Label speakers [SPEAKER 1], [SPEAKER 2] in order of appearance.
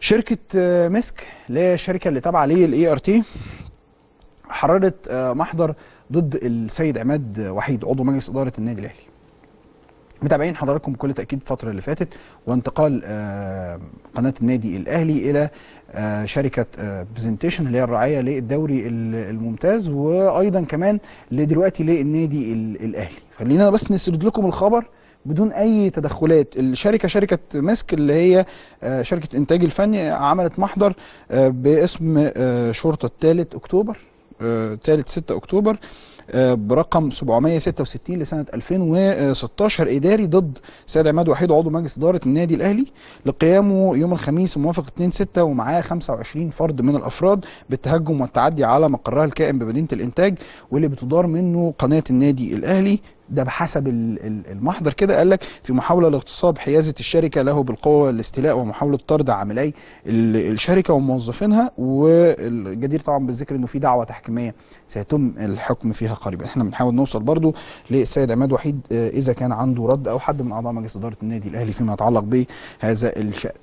[SPEAKER 1] شركة آه، مسك اللي هي الشركة اللي تابعة للاي ار تي حررت آه، محضر ضد السيد عماد وحيد عضو مجلس إدارة النادي الأهلي متابعين حضراتكم بكل تأكيد الفترة اللي فاتت وانتقال آه، قناه النادي الاهلي الى آه، شركه برزنتيشن آه، اللي هي الراعيه للدوري الممتاز وايضا كمان دلوقتي للنادي الاهلي خلينا بس نسرد لكم الخبر بدون اي تدخلات الشركه شركه ماسك اللي هي آه، شركه انتاج الفني عملت محضر باسم شرطه 3 اكتوبر ثالث آه، 6 اكتوبر آه، برقم 766 لسنه 2016 اداري ضد سيد عماد وحيد عضو مجلس اداره النادي الاهلي لقيامه يوم الخميس موافق 2 6 ومعاه 25 فرد من الافراد بالتهجم والتعدي على مقرها الكائن بمدينه الانتاج واللي بتدار منه قناه النادي الاهلي ده بحسب المحضر كده قال لك في محاوله لاغتصاب حيازه الشركه له بالقوه الاستيلاء ومحاوله طرد عاملي الشركه وموظفينها والجدير طبعا بالذكر انه في دعوه تحكيميه سيتم الحكم فيها قريبا احنا بنحاول نوصل برضو للسيد عماد وحيد آه، اذا كان عنده رد او حد من اعضاء مجلس اداره النادي الاهلي فيما يتعلق بهذا الشان